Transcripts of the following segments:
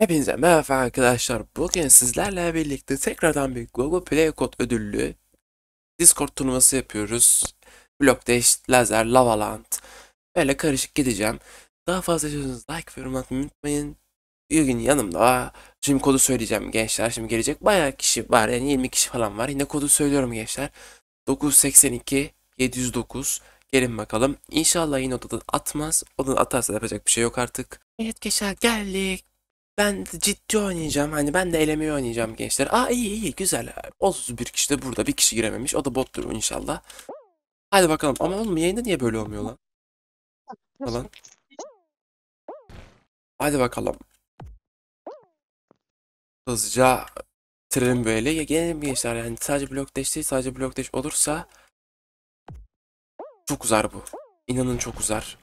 Hepinize merhaba arkadaşlar. Bugün sizlerle birlikte tekrardan bir Google Play Code ödüllü Discord turnuvası yapıyoruz. Blok Dash, Lazer, Lavaland böyle karışık gideceğim. Daha fazla istiyorsanız like ve yorum atmayı unutmayın. Bir gün yanımda şimdi kodu söyleyeceğim gençler. Şimdi gelecek bayağı kişi var yani 20 kişi falan var. Yine kodu söylüyorum gençler. 982 709 Gelin bakalım. İnşallah yine odadan atmaz. Odadan atarsa yapacak bir şey yok artık. Evet gençler geldik ben ciddi oynayacağım. Hani ben de elemeyi oynayacağım gençler. Aa iyi iyi güzel. 31 kişi de burada. Bir kişi girememiş. O da bottur inşallah. Hadi bakalım. Ama oğlum yayında niye böyle olmuyor lan? Falan. Hadi bakalım. Hızlıca bitirelim böyle. Ya gelelim gençler yani sadece blok deş değil sadece blok deş olursa çok uzar bu. İnanın çok uzar.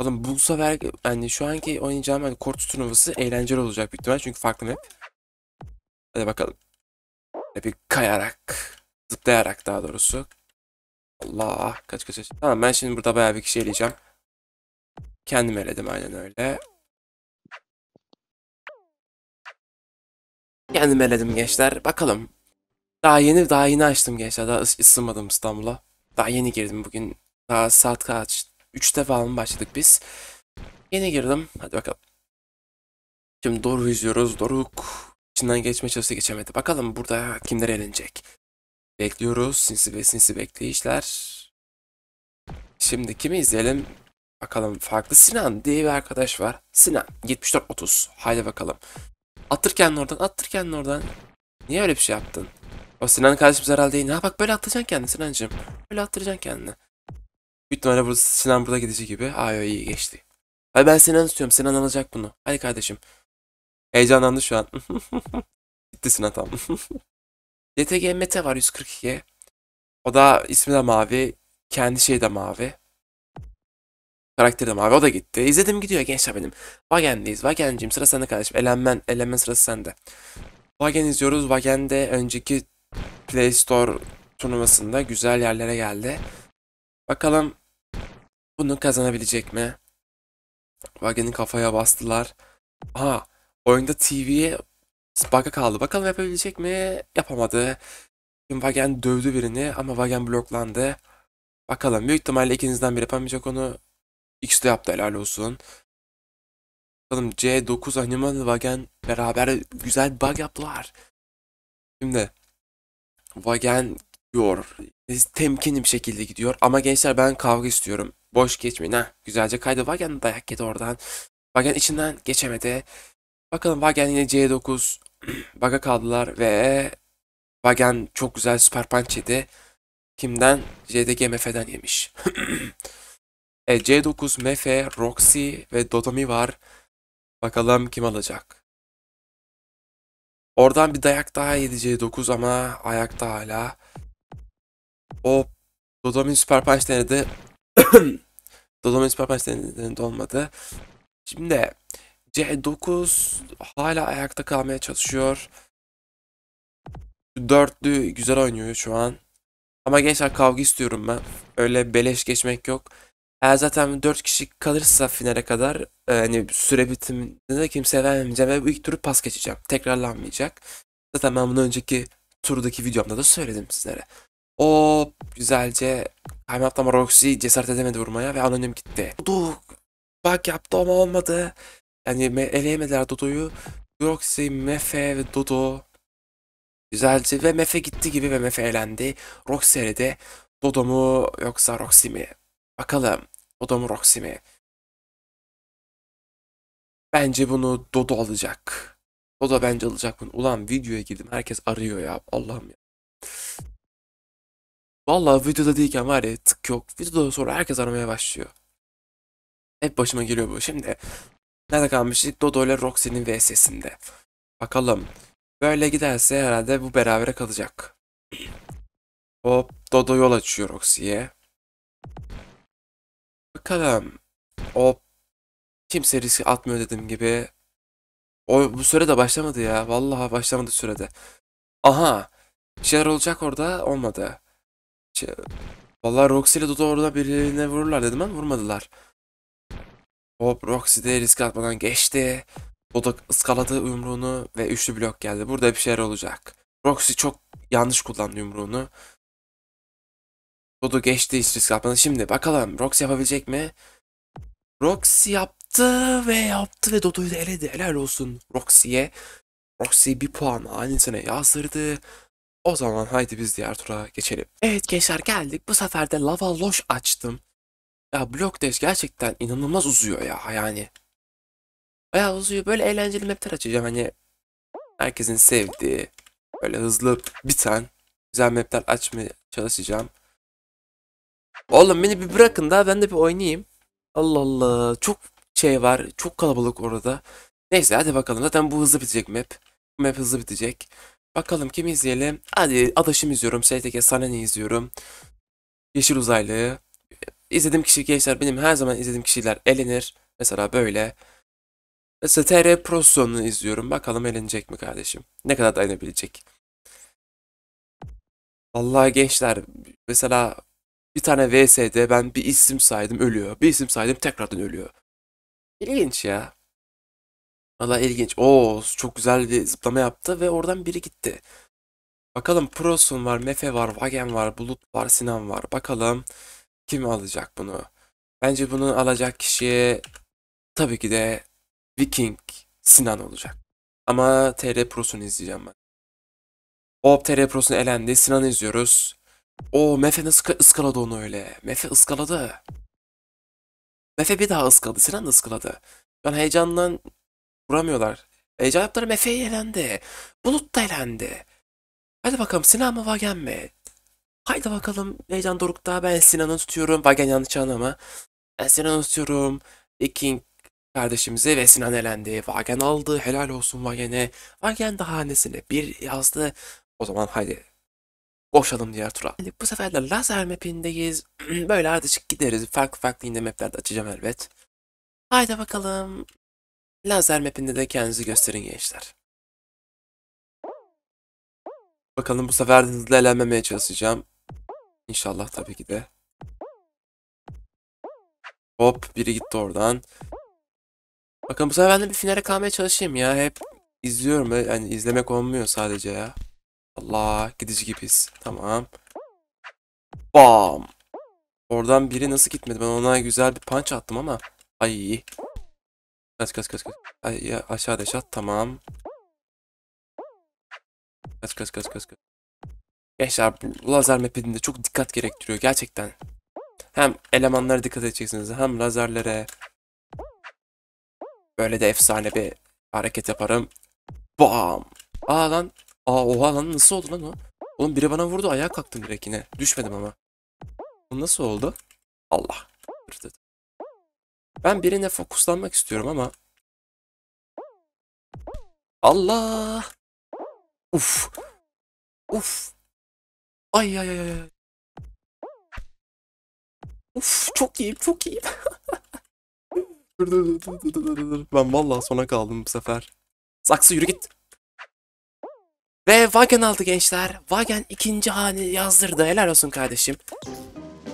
Oğlum bu sefer yani şu anki oynayacağım hani kort turnuvası eğlenceli olacak büyük ihtimal çünkü farklı map. Hadi bakalım. Bir kayarak, zıplayarak daha doğrusu. Allah kaç kaç kaç. Tamam ben şimdi burada bayağı bir kişi eleyeceğim. Kendim eledim aynen öyle. Kendim eledim gençler. Bakalım. Daha yeni daha yeni açtım gençler. Daha ısınmadım İstanbul'a. Daha yeni girdim bugün. Daha saat kaç? defa falan başladık biz. Yeni girdim. Hadi bakalım. Şimdi Doruk izliyoruz. Doruk içinden geçme çalışsa geçemedi. Bakalım burada kimler eğlenecek. Bekliyoruz. Sinsi ve sinsi bekleyişler. Şimdi kimi izleyelim? Bakalım farklı Sinan diye bir arkadaş var. Sinan 74 30. Haydi bakalım. Attır oradan, Attırken oradan. Niye öyle bir şey yaptın? O Sinan kardeşimiz herhalde değil. Ne yapak böyle atlayacaksın kendini Sinancığım. Böyle attıracaksın kendini. Büyük ihtimalle Sinan burada gidecek gibi. Ayo iyi geçti. Hadi ben Sinan'ı tutuyorum. Sinan alacak bunu. Hadi kardeşim. Heyecanlandı şu an. Gitti Sinan tam. YTG Mete var 142. O da ismi de mavi. Kendi şeyi de mavi. Karakteri de mavi. O da gitti. İzledim gidiyor gençler benim. Wagen'deyiz. Wagen'cim sıra sende kardeşim. Elenmen, elenmen sırası sende. Wagen izliyoruz. Wagen'de önceki Play Store turnuvasında güzel yerlere geldi. Bakalım bunu kazanabilecek mi? Wagen'in kafaya bastılar. Aha oyunda TV bug'a kaldı. Bakalım yapabilecek mi? Yapamadı. Şimdi Wagen dövdü birini ama Wagen bloklandı. Bakalım büyük ihtimalle ikinizden biri yapamayacak onu. X'de de yaptı helal olsun. Bakalım C9 Animal Wagen beraber güzel bug yaptılar. Şimdi Wagen gidiyor. Temkinli bir şekilde gidiyor. Ama gençler ben kavga istiyorum. Boş geçmeyin. Heh, güzelce kaydı. Wagen dayak yedi oradan. Wagen içinden geçemedi. Bakalım Wagen yine C9. Baga kaldılar ve Wagen çok güzel süper punch yedi. Kimden? JDG MF'den yemiş. e, C9, MF, Roxy ve Dodomi var. Bakalım kim alacak? Oradan bir dayak daha yedi C9 ama ayakta hala. O Dodomi süper punch denedi. Dolomites Papas'ın olmadı. Şimdi C9 hala ayakta kalmaya çalışıyor. Dörtlü güzel oynuyor şu an. Ama gençler kavga istiyorum ben. Öyle beleş geçmek yok. Eğer zaten 4 kişi kalırsa finale kadar e, hani süre bitiminde de kimseye vermeyeceğim ve bu ilk turu pas geçeceğim. Tekrarlanmayacak. Zaten ben bunu önceki turdaki videomda da söyledim sizlere. O güzelce kaymakla Maroxy cesaret edemedi vurmaya ve anonim gitti. Dudu bak yaptı ama olmadı. Yani eleyemediler Dudu'yu. Roxy, Mefe ve Dodo güzelce ve Mefe gitti gibi ve Mefe elendi. Roxy'e de Dodo mu yoksa Roxy mi? Bakalım Dodo mu Roxy mi? Bence bunu Dodo alacak. Dodo bence alacak bunu. Ulan videoya girdim herkes arıyor ya Allah'ım ya. Vallahi videoda değilken var ya tık yok. Videoda sonra herkes aramaya başlıyor. Hep başıma geliyor bu. Şimdi nerede kalmıştık? Dodo ile Roxy'nin vs'sinde. Bakalım. Böyle giderse herhalde bu berabere kalacak. Hop Dodo yol açıyor Roxy'ye. Bakalım. Hop. Kimse riski atmıyor dediğim gibi. O bu süre de başlamadı ya. Vallahi başlamadı sürede. Aha. Bir şeyler olacak orada. Olmadı. Şey, Valla Roxy ile Dodo orada birine vururlar dedim ama vurmadılar. Hop Roxy de risk atmadan geçti. Dodo ıskaladı yumruğunu ve üçlü blok geldi. Burada bir şeyler olacak. Roxy çok yanlış kullandı yumruğunu. Dodo geçti hiç risk atmadan. Şimdi bakalım Roxy yapabilecek mi? Roxy yaptı ve yaptı ve Dodo'yu da eledi. Helal olsun Roxy'ye. Roxy bir puan anisine yazdırdı. O zaman haydi biz diğer tura geçelim. Evet gençler geldik. Bu sefer de lava loş açtım. Ya blok dash gerçekten inanılmaz uzuyor ya yani. Bayağı uzuyor. Böyle eğlenceli mapler açacağım. Hani herkesin sevdiği, böyle hızlı biten güzel mapler açmaya çalışacağım. Oğlum beni bir bırakın da ben de bir oynayayım. Allah Allah. Çok şey var. Çok kalabalık orada. Neyse hadi bakalım. Zaten bu hızlı bitecek map. Bu map hızlı bitecek. Bakalım kim izleyelim? Hadi Adaşım izliyorum. STK Saneni izliyorum. Yeşil Uzaylı. İzlediğim kişi gençler benim her zaman izlediğim kişiler elenir. Mesela böyle. Mesela TR Prosto'nu izliyorum. Bakalım elenecek mi kardeşim? Ne kadar dayanabilecek? Vallahi gençler mesela bir tane VS'de ben bir isim saydım ölüyor. Bir isim saydım tekrardan ölüyor. İlginç ya. Valla ilginç. Oo çok güzel bir zıplama yaptı ve oradan biri gitti. Bakalım Prosun var, Mefe var, Wagen var, Bulut var, Sinan var. Bakalım kim alacak bunu? Bence bunu alacak kişiye tabii ki de Viking Sinan olacak. Ama TR Pro'sunu izleyeceğim ben. Hop TR Pro'sunu elendi. Sinan izliyoruz. O Mefe nasıl ıskaladı onu öyle? Mefe ıskaladı. Mefe bir daha ıskaladı. Sinan da ıskaladı. Ben heyecandan Vuramıyorlar. E, cevaplarım Efe elendi. Bulut da elendi. Hadi bakalım Sinan mı Vagen mi? Haydi bakalım heyecan dorukta ben Sinan'ı tutuyorum. Vagen yanlış anlama. Ben Sinan'ı tutuyorum. Viking kardeşimizi ve Sinan elendi. Vagen aldı. Helal olsun Vagen'e. Vagen daha annesine bir yazdı. O zaman haydi. Boşalım diğer tura. Şimdi bu sefer de lazer mapindeyiz. Böyle artık gideriz. Farklı farklı yine maplerde açacağım elbet. Haydi bakalım. Lazer mapinde de kendinizi gösterin gençler. Bakalım bu sefer hızlı elenmemeye çalışacağım. İnşallah tabii ki de. Hop biri gitti oradan. Bakın bu sefer ben de bir finale kalmaya çalışayım ya. Hep izliyorum. Yani izlemek olmuyor sadece ya. Allah gidici gibiyiz. Tamam. Bam. Oradan biri nasıl gitmedi? Ben ona güzel bir punch attım ama. Ay. Kaç kaç kaç kaç. Ay, ya, aşağıda deş tamam. Kaç kaç kaç kaç kaç. Gençler bu lazer mapinde çok dikkat gerektiriyor gerçekten. Hem elemanlara dikkat edeceksiniz hem lazerlere. Böyle de efsane bir hareket yaparım. Bam. Aa lan. Aa oha lan nasıl oldu lan o? Oğlum biri bana vurdu ayağa kalktım direkt yine. Düşmedim ama. Bu nasıl oldu? Allah. Ben birine fokuslanmak istiyorum ama. Allah. Uf. Uf. Ay ay ay ay. Uf çok iyiyim çok iyiyim. dur, dur, dur, dur, dur, dur. Ben vallahi sona kaldım bu sefer. Saksı yürü git. Ve Wagen aldı gençler. Wagen ikinci hane yazdırdı. Helal olsun kardeşim.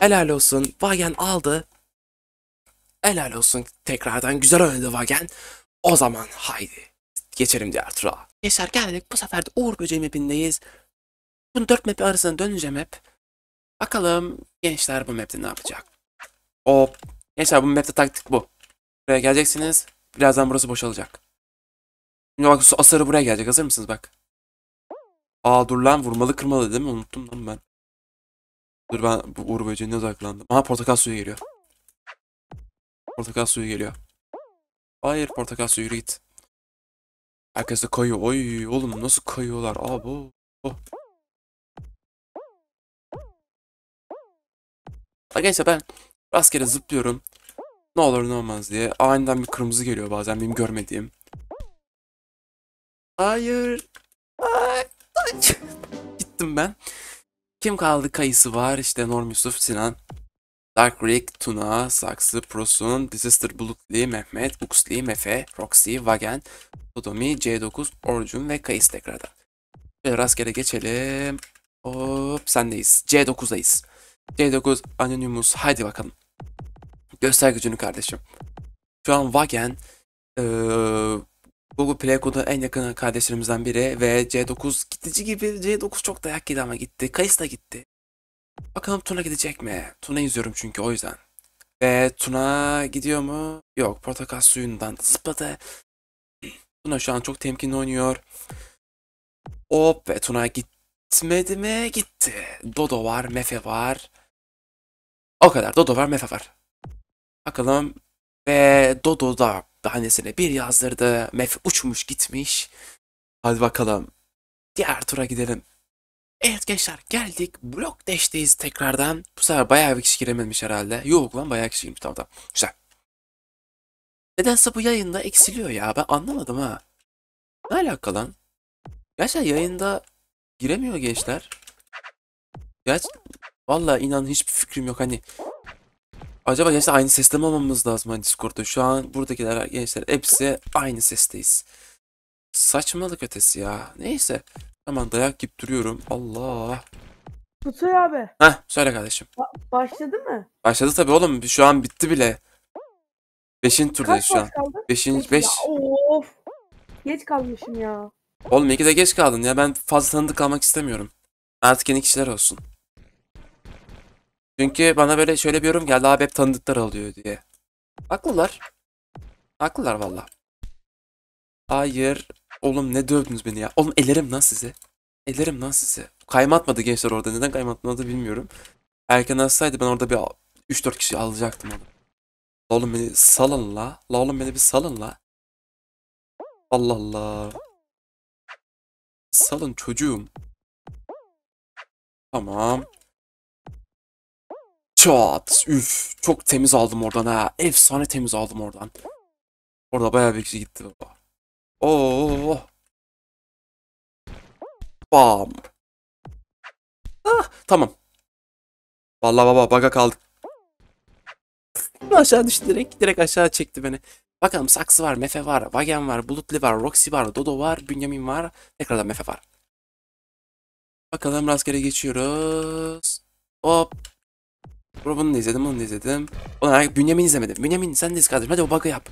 Helal olsun. Wagen aldı. Helal olsun tekrardan güzel oynadı Vagen. O zaman haydi geçelim diğer tura. Gençler geldik bu sefer de Uğur Böceği mapindeyiz. Bu 4 map arasında döneceğim hep. Bakalım gençler bu mapte ne yapacak? Hop. Gençler bu mapte taktik bu. Buraya geleceksiniz. Birazdan burası boşalacak. Şimdi bak asarı buraya gelecek. Hazır mısınız bak. Aa dur lan vurmalı kırmalı değil mi? Unuttum lan ben. Dur ben bu Uğur Böceği'ne odaklandım. Aha portakal suyu geliyor. Portakal suyu geliyor. Hayır portakal suyu yürü git. Herkes de kayıyor. Oy oğlum nasıl kayıyorlar? Aa bu. Oh. Arkadaşlar ben rastgele zıplıyorum. Ne olur ne olmaz diye. Aniden bir kırmızı geliyor bazen benim görmediğim. Hayır. ay. Gittim ben. Kim kaldı kayısı var işte Norm Yusuf Sinan. Dark Rick, Tuna, Saksı, Prosun, Disaster Bulutli, Mehmet, Buxli, Mefe, Roxy, Vagen, Sodomi, C9, Orjun ve Kayıs tekrardan. Böyle rastgele geçelim. Hop sendeyiz. C9'dayız. C9 Anonymous haydi bakalım. Göster gücünü kardeşim. Şu an Vagen ee, Google Play Code'a en yakın kardeşlerimizden biri ve C9 gidici gibi C9 çok dayak yedi ama gitti. Kayıs da gitti. Bakalım Tuna gidecek mi? Tuna izliyorum çünkü o yüzden. Ve Tuna gidiyor mu? Yok portakal suyundan zıpladı. Tuna şu an çok temkinli oynuyor. Hop ve Tuna gitmedi mi? Gitti. Dodo var, Mefe var. O kadar. Dodo var, Mefe var. Bakalım. Ve Dodo da hanesine bir yazdırdı. Mefe uçmuş gitmiş. Hadi bakalım. Diğer tura gidelim. Evet gençler geldik. Blok Dash'teyiz tekrardan. Bu sefer bayağı bir kişi girememiş herhalde. Yok lan bayağı kişi girmiş tamam tamam. Güzel. Nedense bu yayında eksiliyor ya. Ben anlamadım ha. Ne alaka lan? Gerçekten yayında giremiyor gençler. Gerç Valla inan hiçbir fikrim yok hani. Acaba gençler aynı seste mi olmamız lazım hani Discord'da? Şu an buradakiler gençler hepsi aynı sesteyiz. Saçmalık ötesi ya. Neyse. Tamam dayak gibi duruyorum. Allah. Kutur abi. Heh söyle kardeşim. Ba başladı mı? Başladı tabi oğlum. Şu an bitti bile. Beşinci turdayız Kaç şu an. kaldı? Beşinci, beş. of. Geç kalmışım ya. Oğlum iki de geç kaldın ya. Ben fazla tanıdık kalmak istemiyorum. Artık yeni kişiler olsun. Çünkü bana böyle şöyle bir yorum geldi abi hep tanıdıklar alıyor diye. Haklılar. Haklılar valla. Hayır Oğlum ne dövdünüz beni ya. Oğlum elerim lan size. Elerim lan size. Kaymatmadı gençler orada. Neden kaymatmadı bilmiyorum. Erken alsaydı ben orada bir 3-4 kişi alacaktım oğlum. La oğlum beni salın la. La oğlum beni bir salın la. Allah Allah. Salın çocuğum. Tamam. Çat. Üf. Çok temiz aldım oradan ha. Efsane temiz aldım oradan. Orada bayağı bir kişi gitti baba. Oh, Bam. Ah, tamam. Vallahi baba baga kaldık. aşağı düştü direkt. Direkt aşağı çekti beni. Bakalım saksı var, mefe var, vagen var, bulutli var, roxy var, dodo var, bünyamin var. Tekrardan mefe var. Bakalım rastgele geçiyoruz. Hop. Bro bunu da izledim, bunu da izledim. Ulan Bünyamin izlemedim. Bünyamin sen de iz kardeşim. Hadi o bug'ı yap.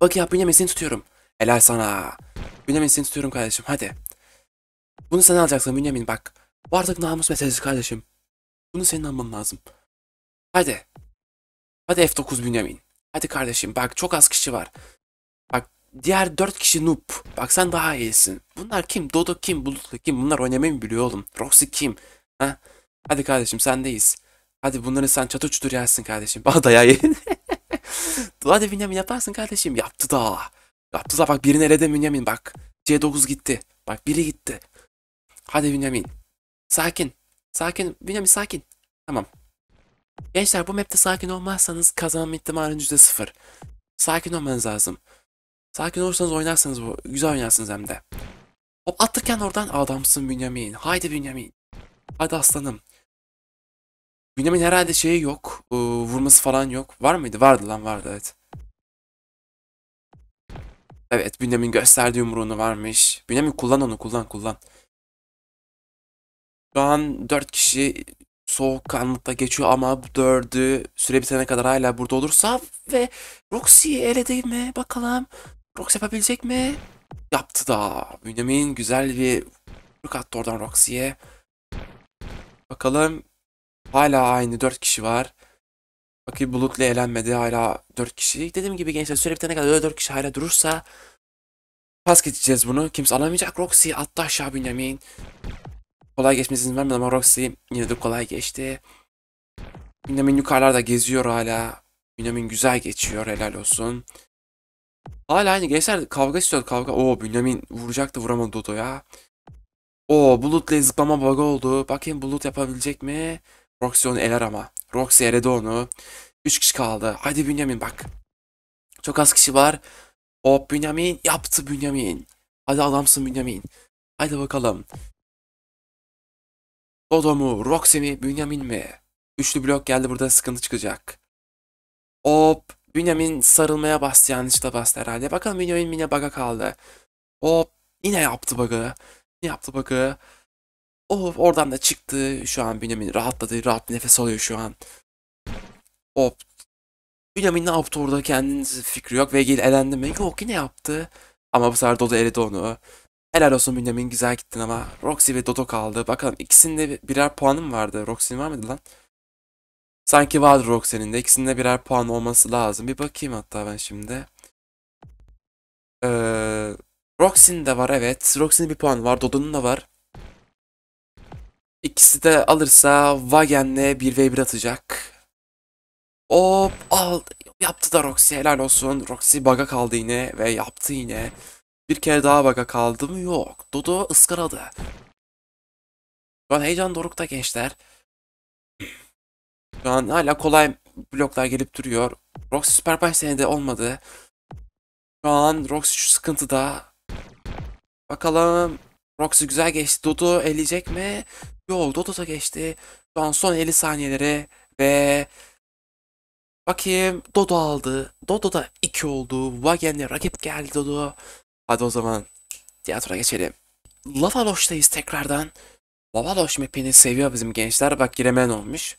Bug'ı yap Bünyamin seni tutuyorum. Helal sana. Bünyamin seni tutuyorum kardeşim hadi. Bunu sen alacaksın Bünyamin bak. Bu artık namus meselesi kardeşim. Bunu senin alman lazım. Hadi. Hadi F9 Bünyamin. Hadi kardeşim bak çok az kişi var. Bak diğer 4 kişi noob. Bak sen daha iyisin. Bunlar kim? Dodo kim? Bulutlu kim? Bunlar oynamayı mı biliyor oğlum? Roxy kim? Ha? Hadi kardeşim sendeyiz. Hadi bunları sen çatı çutur yersin kardeşim. Bana dayayın. Hadi Bünyamin yaparsın kardeşim. Yaptı da. Yaptıza bak birini eledi Bünyamin bak. C9 gitti. Bak biri gitti. Hadi Bünyamin. Sakin. Sakin. Bünyamin sakin. Tamam. Gençler bu map'te sakin olmazsanız kazanma ihtimaliniz de sıfır Sakin olmanız lazım. Sakin olursanız oynarsınız bu. Güzel oynarsınız hem de. Hop attıkken oradan adamsın Bünyamin. Haydi Bünyamin. Hadi aslanım. Bünyamin herhalde şeyi yok. Iı, ıı, vurması falan yok. Var mıydı? Vardı lan vardı evet. Evet Bünyamin gösterdiği yumruğunu varmış. Bünyamin kullan onu kullan kullan. Şu an 4 kişi soğukkanlıkta geçiyor ama dördü süre bitene kadar hala burada olursa ve Roxy ele değil mi? Bakalım Roxy yapabilecek mi? Yaptı da. Bünyamin güzel bir yumruk attı oradan Roxy'ye. Bakalım hala aynı dört kişi var. Aki Bulut'la eğlenmedi hala 4 kişi. Dediğim gibi gençler süre bitene kadar öyle 4 kişi hala durursa pas geçeceğiz bunu. Kimse alamayacak. Roxy attı aşağı Bünyamin. Kolay geçmesini vermedi ama Roxy yine de kolay geçti. Benjamin yukarılarda geziyor hala. Benjamin güzel geçiyor helal olsun. Hala aynı gençler kavga istiyor kavga. Oo Bünyamin vuracaktı vuramadı Dodo'ya. Oo Bulut'la zıplama bug oldu. Bakayım Bulut yapabilecek mi? Roxy onu eler ama. Roxy eredi onu. 3 kişi kaldı. Hadi Bünyamin bak. Çok az kişi var. Hop Bünyamin yaptı Bünyamin. Hadi adamsın Bünyamin. Hadi bakalım. Dodo mu? Roxy mi? Bünyamin mi? Üçlü blok geldi burada sıkıntı çıkacak. Hop. Bünyamin sarılmaya bastı yanlışlıkla bastı herhalde. Bakalım Bünyamin yine baga kaldı. Hop. Yine yaptı baga. Yine yaptı baga. Oh oradan da çıktı. Şu an Benjamin rahatladı. Rahat nefes alıyor şu an. Hop. Benjamin ne yaptı orada kendiniz fikri yok. Vegil elendi mi? Yok yine yaptı. Ama bu sefer Dodo eledi onu. Helal olsun Bünyamin güzel gittin ama Roxy ve Dodo kaldı. Bakalım ikisinde birer puanım vardı. Roxy'nin var mıydı lan? Sanki vardı Roxy'nin de. İkisinde birer puan olması lazım. Bir bakayım hatta ben şimdi. Ee, Roxy'nin de var evet. Roxy'nin bir puan var. Dodo'nun da var. İkisi de alırsa Wagen'le bir v atacak. Hop aldı. Yaptı da Roxy helal olsun. Roxy baga kaldı yine ve yaptı yine. Bir kere daha baga kaldı mı? Yok. Dodo ıskaladı. Şu an heyecan dorukta gençler. Şu an hala kolay bloklar gelip duruyor. Roxy Super Punch senede olmadı. Şu an Roxy şu sıkıntıda. Bakalım Roxy güzel geçti. Dodo eleyecek mi? Yok Dodo da geçti. Şu an son 50 saniyeleri ve bakayım Dodo aldı. Dodo da 2 oldu. Wagen'le rakip geldi Dodo. Hadi o zaman tiyatroya geçelim. Lavaloş'tayız tekrardan. Lavaloş mapini seviyor bizim gençler. Bak giremen olmuş.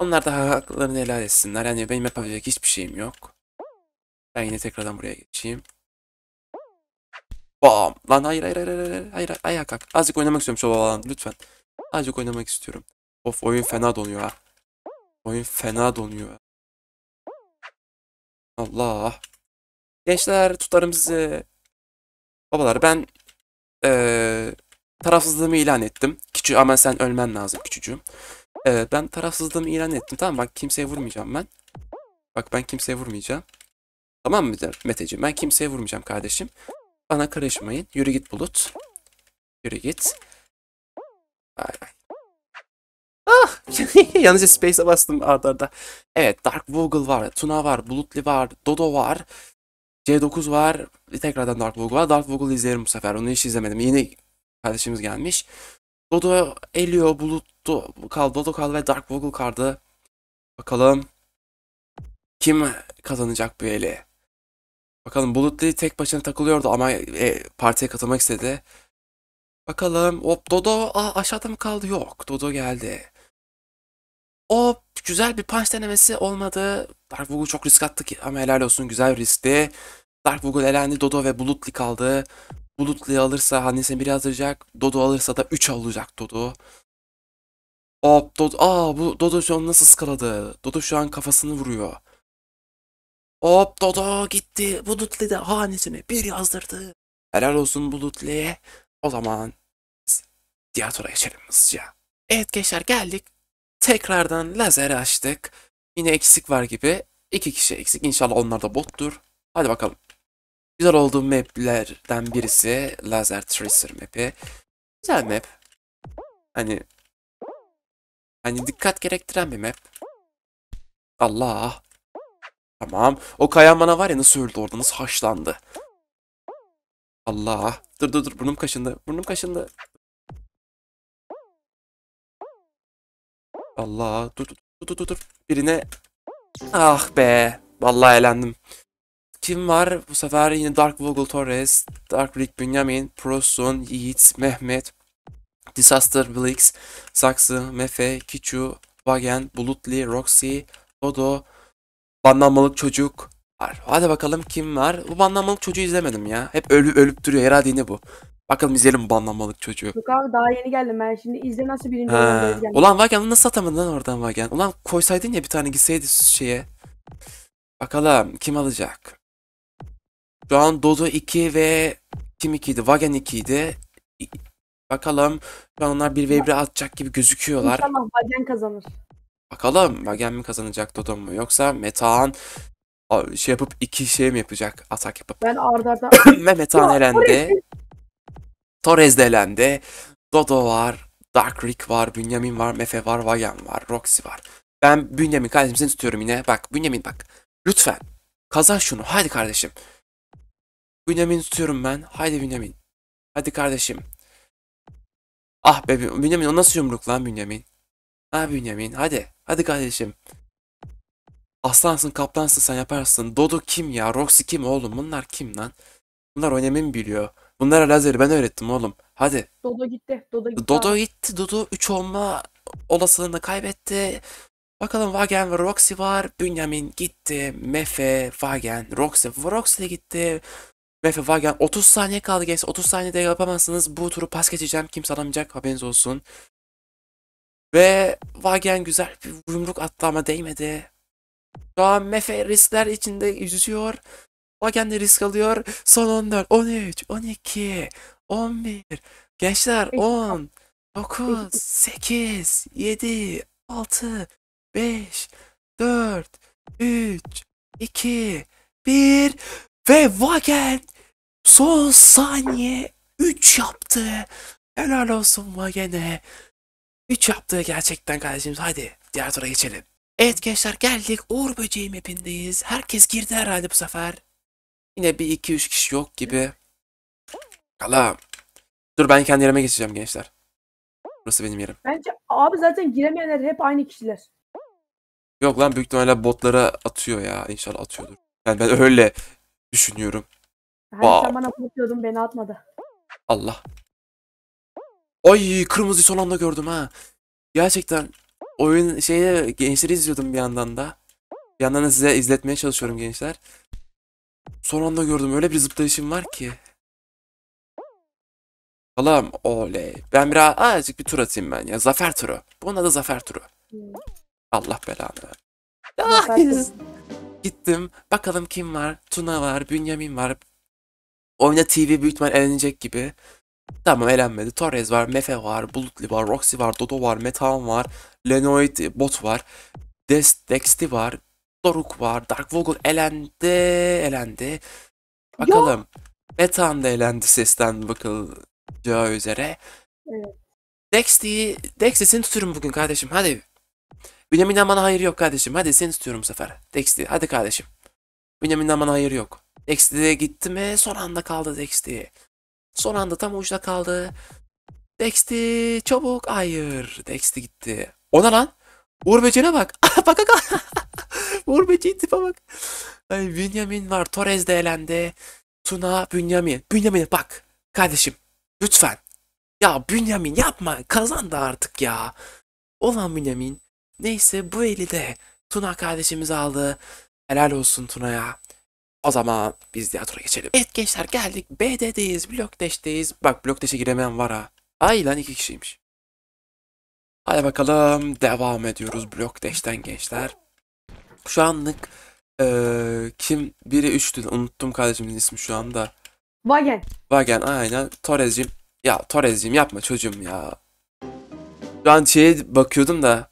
Onlar daha haklarını helal etsinler. Yani benim yapabilecek hiçbir şeyim yok. Ben yine tekrardan buraya geçeyim. Bam. Lan hayır hayır hayır hayır hayır. hayır. Ayağa kalk. Azıcık oynamak istiyorum şu lan lütfen. Azıcık oynamak istiyorum. Of oyun fena donuyor ha. Oyun fena donuyor. Allah. Gençler tutarımızı Babalar ben ee, tarafsızlığımı ilan ettim. Küçü ama sen ölmen lazım küçücüğüm. Ee, ben tarafsızlığımı ilan ettim. Tamam bak kimseye vurmayacağım ben. Bak ben kimseye vurmayacağım. Tamam mı Meteciğim? Ben kimseye vurmayacağım kardeşim. Bana karışmayın. Yürü git bulut. Yürü git. Ah! Yalnızca Space'e bastım arda arda. Evet Dark Vogel var. Tuna var. Bulutli var. Dodo var. C9 var. Tekrardan Dark Vogel var. Dark Vogel'ı izlerim bu sefer. Onu hiç izlemedim. Yeni kardeşimiz gelmiş. Dodo Elio buluttu kaldı. Dodo kaldı ve Dark Vogel kaldı. Bakalım kim kazanacak bu eli? Bakalım Bulutli tek başına takılıyordu ama e, partiye katılmak istedi. Bakalım hop Dodo aa, aşağıda mı kaldı? Yok Dodo geldi. O güzel bir punch denemesi olmadı. Dark Vogue çok risk attı ki ama helal olsun güzel riskti. Dark Vogue elendi Dodo ve Bulutli kaldı. Bulutli alırsa Hannes'e biri atacak. Dodo alırsa da 3 olacak Dodo. Hop Dodo. Aa bu Dodo şu an nasıl skaladı? Dodo şu an kafasını vuruyor. Hop Dodo gitti. Bulutli de hanesine bir yazdırdı. Helal olsun Bulutli'ye. O zaman diğer tura geçelim hızlıca. Evet gençler geldik. Tekrardan lazeri açtık. Yine eksik var gibi. İki kişi eksik. İnşallah onlar da bottur. Hadi bakalım. Güzel olduğum maplerden birisi Lazer Tracer map'i. Güzel map. Hani hani dikkat gerektiren bir map. Allah. Tamam. O kayan bana var ya nasıl öldü orada nasıl haşlandı. Allah. Dur dur dur burnum kaşındı. Burnum kaşındı. Allah. Dur dur dur dur dur. Birine. Ah be. Vallahi eğlendim. Kim var? Bu sefer yine Dark Vogel Torres, Dark Rick Bünyamin, Prosun, Yiğit, Mehmet, Disaster Blix, Saksı, Mefe, Kichu, Wagen, Bulutli, Roxy, Dodo, Bandanmalık çocuk var. Hadi bakalım kim var? Bu bandanmalık çocuğu izlemedim ya. Hep ölü ölüp duruyor. Herhalde yine bu. Bakalım izleyelim bu bandanmalık çocuğu. Yok abi daha yeni geldim ben şimdi izle nasıl birinci Ha. olacağız yani. Ulan Vagen'ı nasıl atamadın lan oradan Vagen? Ulan koysaydın ya bir tane gitseydi şeye. Bakalım kim alacak? Şu an Dodo 2 ve kim 2'ydi? Vagen 2'ydi. Bakalım şu an onlar 1 ve atacak gibi gözüküyorlar. İnşallah Vagen kazanır. Bakalım Magen mi kazanacak Dodo mu yoksa Metehan şey yapıp iki şey mi yapacak atak yapıp. Ben arda arda. Ve Metehan elendi. Torres de elendi. Dodo var. Dark Rick var. Bünyamin var. Mefe var. Vayan var. Roxy var. Ben Bünyamin kardeşimizini tutuyorum yine. Bak Bünyamin bak. Lütfen. Kazan şunu. Haydi kardeşim. Bünyamin tutuyorum ben. Haydi Bünyamin. Hadi kardeşim. Ah be Bünyamin o nasıl yumruk lan Bünyamin? Ha Bünyamin hadi. Hadi kardeşim. Aslansın kaplansın sen yaparsın. Dodo kim ya? Roxy kim oğlum? Bunlar kim lan? Bunlar oynamayı mı biliyor? Bunlara lazeri ben öğrettim oğlum. Hadi. Dodo gitti. Dodo gitti. Dodo gitti. Dodo 3 olma olasılığını kaybetti. Bakalım Wagen ve Roxy var. Bünyamin gitti. Mefe, Wagen, Roxy. Roxy de gitti. Mefe, Wagen 30 saniye kaldı guys. 30 saniyede yapamazsınız. Bu turu pas geçeceğim. Kimse alamayacak. Haberiniz olsun. Ve Wagen güzel bir yumruk attı ama değmedi. Şu an Mefe riskler içinde yüzüyor. Wagen de risk alıyor. Son 14, 13, 12, 11. Gençler 10, 9, 8, 7, 6, 5, 4, 3, 2, 1 ve Wagen son saniye 3 yaptı. Helal olsun Wagen'e. 3 yaptığı gerçekten kardeşimiz. Hadi diğer tura geçelim. Evet gençler geldik. Uğur böceği mapindeyiz. Herkes girdi herhalde bu sefer. Yine bir 2-3 kişi yok gibi. Kala. Dur ben kendi yerime geçeceğim gençler. Burası benim yerim. Bence abi zaten giremeyenler hep aynı kişiler. Yok lan büyük ihtimalle botlara atıyor ya. İnşallah atıyordur. Yani ben öyle düşünüyorum. Hani wow. sen bana atıyordun beni atmadı. Allah. Ay kırmızı son anda gördüm ha. Gerçekten oyun şeyi gençleri izliyordum bir yandan da. Bir yandan da size izletmeye çalışıyorum gençler. Son anda gördüm öyle bir zıplayışım var ki. Bakalım oley. Ben biraz azıcık bir tur atayım ben ya. Zafer turu. Bunun adı zafer turu. Hmm. Allah belanı. Nice. Gittim. Bakalım kim var? Tuna var. Bünyamin var. Oyunda TV büyütmen eğlenecek gibi. Tamam elenmedi. Torres var, Mefe var, Bulutli var, Roxy var, Dodo var, Metan var, Lenoid bot var, Dest, Dexti var, Doruk var, Dark Vogel elendi, elendi. Bakalım. Ya. Metan da elendi sesten bakılacağı üzere. Evet. Dexti'yi, Dexti seni tutuyorum bugün kardeşim hadi. Benjamin'den bana hayır yok kardeşim. Hadi seni tutuyorum bu sefer. Dexti hadi kardeşim. Benjamin'den bana hayır yok. Dexti de gitti mi son anda kaldı Dexti. Son anda tam ucuna kaldı. Dexti çabuk. Hayır. Dexti gitti. Ona lan. Uğur Böceğine bak. bak bak. Uğur Böceğin tipe bak. Ay, Bünyamin var. Torres de elendi. Tuna, Bünyamin. Bünyamin bak. Kardeşim. Lütfen. Ya Bünyamin yapma. Kazandı artık ya. Olan Bünyamin. Neyse bu eli de Tuna kardeşimiz aldı. Helal olsun Tuna'ya. O zaman biz de tura geçelim. Evet gençler geldik. BD'deyiz. Blockdash'teyiz. Bak Blockdash'e giremeyen var ha. Ay lan iki kişiymiş. Hadi bakalım devam ediyoruz Blockdash'ten gençler. Şu anlık ee, kim biri üçtü unuttum kardeşimin ismi şu anda. Vagen. Vagen aynen. Torres'cim. Ya Torres'cim yapma çocuğum ya. Şu an şeye bakıyordum da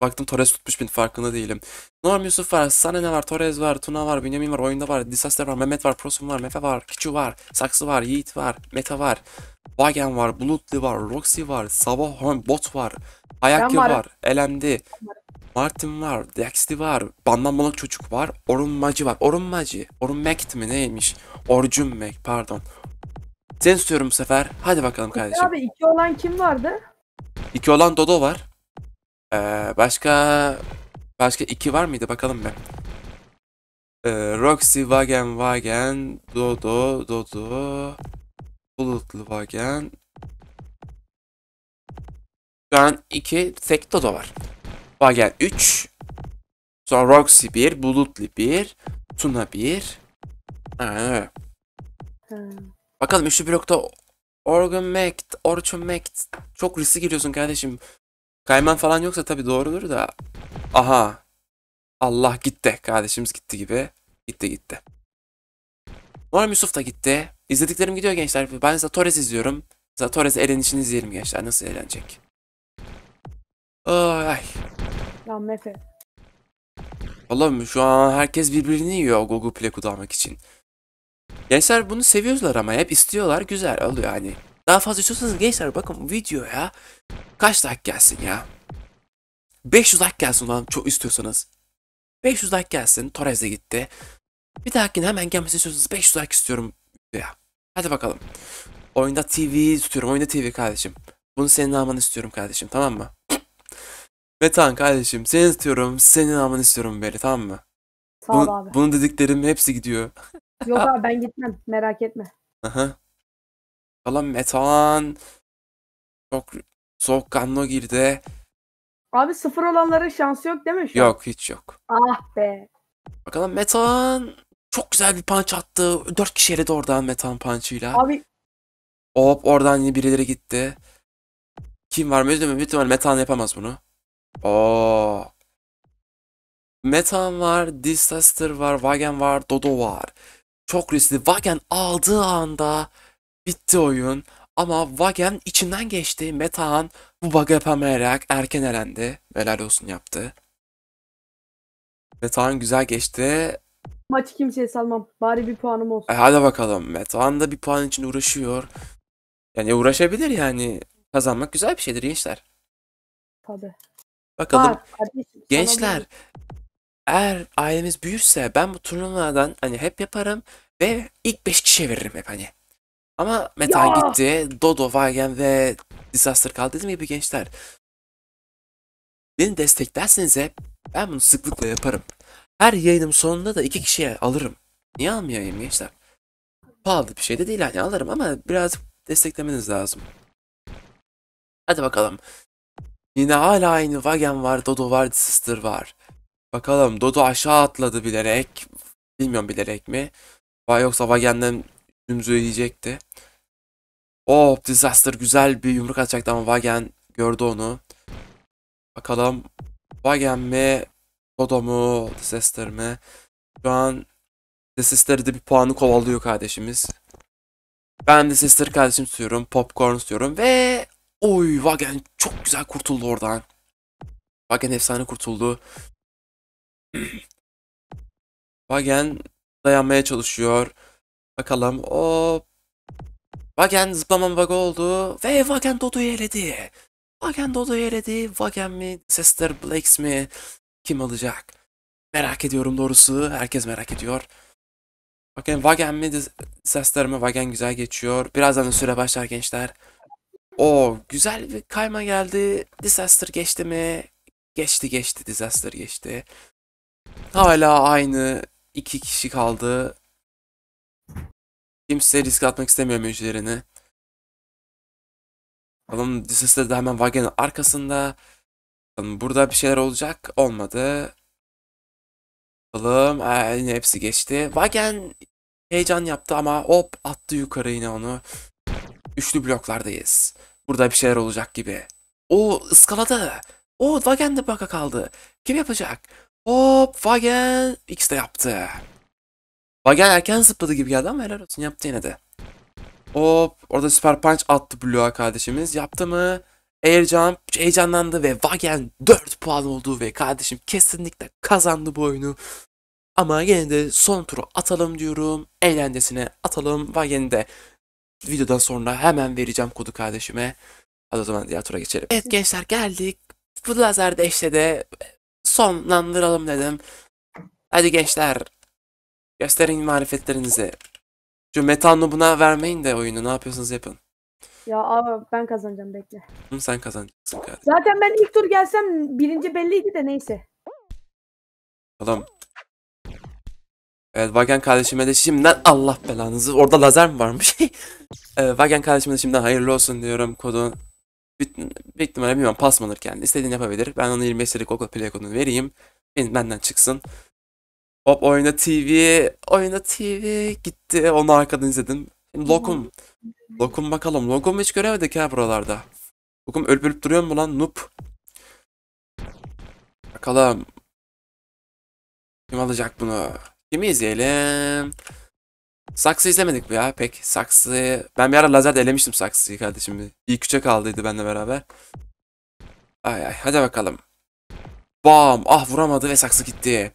Baktım Torres tutmuş bin farkında değilim. Norm Yusuf var, ne var, Torres var, Tuna var, Bünyamin var, oyunda var, Disaster var, Mehmet var, Prosum var, Mefe var, Kiçu var, Saksı var, Yiğit var, Meta var, Wagen var, Bulutlu var, Roxy var, Sabah Home Bot var, Ayakyo var, Elendi, Martin var, Dexti var, Bandan Balık Çocuk var, Orun Maci var, Orun Maci, Orun Mekt mi neymiş? Orcun Mek pardon. Seni istiyorum bu sefer. Hadi bakalım kardeşim. Abi iki olan kim vardı? İki olan Dodo var. Ee, başka başka iki var mıydı bakalım bir. Ee, Roxy Wagen Wagen Dodo Dodo Bulutlu Wagen Şu an 2 tek Dodo var. Wagen 3 Sonra Roxy 1 Bulutlu 1 Tuna 1 Aynen öyle. Hmm. Bakalım üçlü blokta Organ Mekt Orchon Mekt. Çok riskli giriyorsun kardeşim. Kayman falan yoksa tabii doğrudur da. Aha. Allah gitti. Kardeşimiz gitti gibi. Gitti gitti. Norm Yusuf da gitti. İzlediklerim gidiyor gençler. Ben size Torres izliyorum. Size Torres eğlenişini izleyelim gençler. Nasıl eğlenecek? Ay. Lan Mefe. Allah'ım şu an herkes birbirini yiyor Google Play kullanmak için. Gençler bunu seviyorlar ama hep istiyorlar. Güzel oluyor hani. Daha fazla istiyorsanız gençler bakın videoya kaç like gelsin ya. 500 like gelsin ulan çok istiyorsanız. 500 like gelsin. Torres de gitti. Bir dahakine hemen gelmesi istiyorsanız 500 like istiyorum ya. Hadi bakalım. Oyunda TV tutuyorum. Oyunda TV kardeşim. Bunu senin almanı istiyorum kardeşim tamam mı? Metan kardeşim seni istiyorum. Senin almanı istiyorum böyle tamam mı? Sağ ol bunu, abi. Bunu dediklerim hepsi gidiyor. Yok abi ben gitmem merak etme. Aha. Bakalım metan çok soğukkanlı girdi. Abi sıfır olanlara şansı yok değil mi şu an? Yok hiç yok. Ah be. Bakalım metan çok güzel bir punch attı. Dört kişi yere de oradan metan punch'ıyla. Abi. Hop oradan yine birileri gitti. Kim var mı? Büyük ihtimal Metehan yapamaz bunu. Oo. Metan var, Disaster var, Wagen var, Dodo var. Çok riskli. Wagen aldığı anda Bitti oyun. Ama Vagen içinden geçti. Metahan bu bug'ı yapamayarak erken elendi. Helal olsun yaptı. Metahan güzel geçti. Maçı kimseye salmam. Bari bir puanım olsun. E hadi bakalım. Metahan da bir puan için uğraşıyor. Yani uğraşabilir yani. Kazanmak güzel bir şeydir gençler. Tabii. Bakalım. Var, gençler eğer ailemiz büyürse ben bu turnuvadan hani hep yaparım ve ilk 5 kişiye veririm hep hani. Ama Metan ya. gitti. Dodo, Vagen ve Disaster kaldı. Dediğim gibi gençler. Beni desteklerseniz hep ben bunu sıklıkla yaparım. Her yayınım sonunda da iki kişiye alırım. Niye almayayım gençler? Pahalı bir şey de değil yani alırım ama biraz desteklemeniz lazım. Hadi bakalım. Yine hala aynı Vagen var, Dodo var, Sister var. Bakalım Dodo aşağı atladı bilerek. Bilmiyorum bilerek mi. Vay yoksa Vagen'den Dümzü yiyecekti. Oh disaster güzel bir yumruk atacaktı ama Wagen gördü onu. Bakalım Wagen mi? Dodo mu? Disaster mi? Şu an Disaster'de bir puanı kovalıyor kardeşimiz. Ben Disaster kardeşim istiyorum. Popcorn istiyorum ve oy Wagen çok güzel kurtuldu oradan. Wagen efsane kurtuldu. Wagen dayanmaya çalışıyor. Bakalım o Vagen zıplamam bug oldu ve Vagen Dodo'yu eledi. Vagen Dodo'yu eledi. Vagen mi? Sister Blakes mi? Kim alacak? Merak ediyorum doğrusu. Herkes merak ediyor. Bakın Vagen mi? Sister mi? Vagen güzel geçiyor. Birazdan da süre başlar gençler. O güzel bir kayma geldi. Disaster geçti mi? Geçti geçti. Disaster geçti. Hala aynı iki kişi kaldı. Kimse risk atmak istemiyor mevcilerini. Alın Disses'te de hemen Wagen'in arkasında. Bakalım burada bir şeyler olacak. Olmadı. Bakalım ee, hepsi geçti. Wagen heyecan yaptı ama hop attı yukarı yine onu. Üçlü bloklardayız. Burada bir şeyler olacak gibi. O ıskaladı. O Wagen de baka kaldı. Kim yapacak? Hop Wagen X de yaptı. Bagel erken zıpladı gibi geldi ama helal olsun yaptı yine de. Hop orada süper punch attı Blue'a kardeşimiz. Yaptı mı? Air Jump heyecanlandı ve Wagen 4 puan oldu ve kardeşim kesinlikle kazandı bu oyunu. Ama yine de son turu atalım diyorum. Eğlencesine atalım. Wagen'i de videodan sonra hemen vereceğim kodu kardeşime. Hadi o zaman diğer tura geçelim. Evet gençler geldik. Bu lazer de işte de sonlandıralım dedim. Hadi gençler Gösterin marifetlerinizi. Şu metal buna vermeyin de oyunu. Ne yapıyorsunuz yapın. Ya abi ben kazanacağım bekle. Hı, sen kazanacaksın kardeşim. Zaten ben ilk tur gelsem birinci belliydi de neyse. Oğlum. Evet Vagen kardeşime de şimdiden Allah belanızı. Orada lazer mi varmış? ee, Vagen kardeşime de şimdiden hayırlı olsun diyorum kodu. Büyük ihtimalle bilmiyorum pasmanır kendi. İstediğini yapabilir. Ben ona 25 lirik Google Play kodunu vereyim. Benim, benden çıksın. Hop Oyna TV, Oyna TV gitti. Onu arkadan izledim. Lokum. Lokum bakalım. Lokum hiç göremedik ha buralarda. Lokum ölüp ölüp duruyor mu lan? Noob. Bakalım. Kim alacak bunu? Kimi izleyelim? Saksı izlemedik ya pek. Saksı... Ben bir ara lazerde elemiştim Saksı'yı kardeşim. İlk üçe kaldıydı benle beraber. Ay ay hadi bakalım. Bam! Ah vuramadı ve saksı gitti.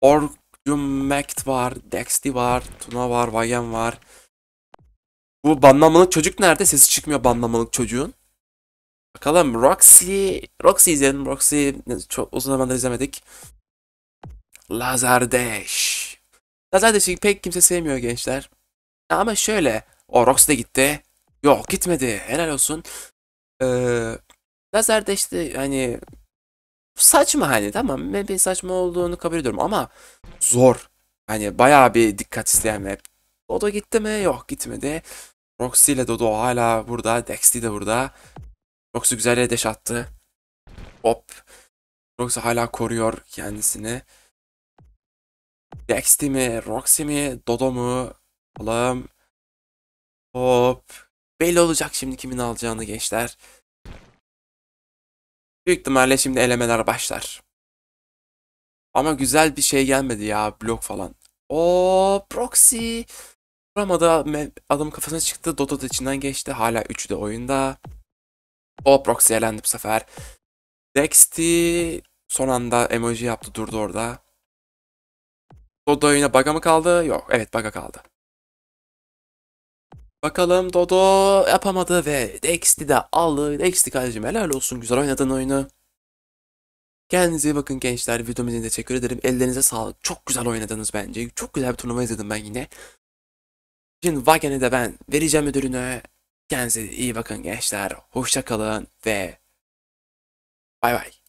Ork Gömmekt var, Dexty var, Tuna var, Vagen var. Bu banlamalık çocuk nerede? Sesi çıkmıyor banlamalık çocuğun. Bakalım Roxy, Roxy izleyelim. Roxy çok uzun zamandır izlemedik. Lazardeş. Lazardeş'i pek kimse sevmiyor gençler. Ama şöyle, o Roxy de gitti. Yok gitmedi, helal olsun. Ee, Lazardeş de hani Saçma hani tamam ben ben saçma olduğunu kabul ediyorum ama zor. Hani bayağı bir dikkat isteyen map. Dodo gitti mi? Yok gitmedi. Roxy ile Dodo hala burada. Dexty de burada. Roxy güzel yere deş attı. Hop. Roxy hala koruyor kendisini. Dexty mi? Roxy mi? Dodo mu? Allah'ım. Hop. Belli olacak şimdi kimin alacağını gençler. Büyük ihtimalle şimdi elemeler başlar. Ama güzel bir şey gelmedi ya blok falan. O proxy. Ramada adam kafasına çıktı. Dota içinden geçti. Hala 3'ü de oyunda. O proxy elendi bu sefer. Dexty son anda emoji yaptı durdu orada. Dodo oyuna baga mı kaldı? Yok evet baga kaldı. Bakalım Dodo yapamadı ve Dexti de aldı. Dexti kardeşim helal olsun güzel oynadın oyunu. Kendinize iyi bakın gençler. Videom için teşekkür ederim. Ellerinize sağlık. Çok güzel oynadınız bence. Çok güzel bir turnuva izledim ben yine. Şimdi Wagen'e de ben vereceğim ödülünü. Kendinize iyi bakın gençler. Hoşça kalın ve bay bay.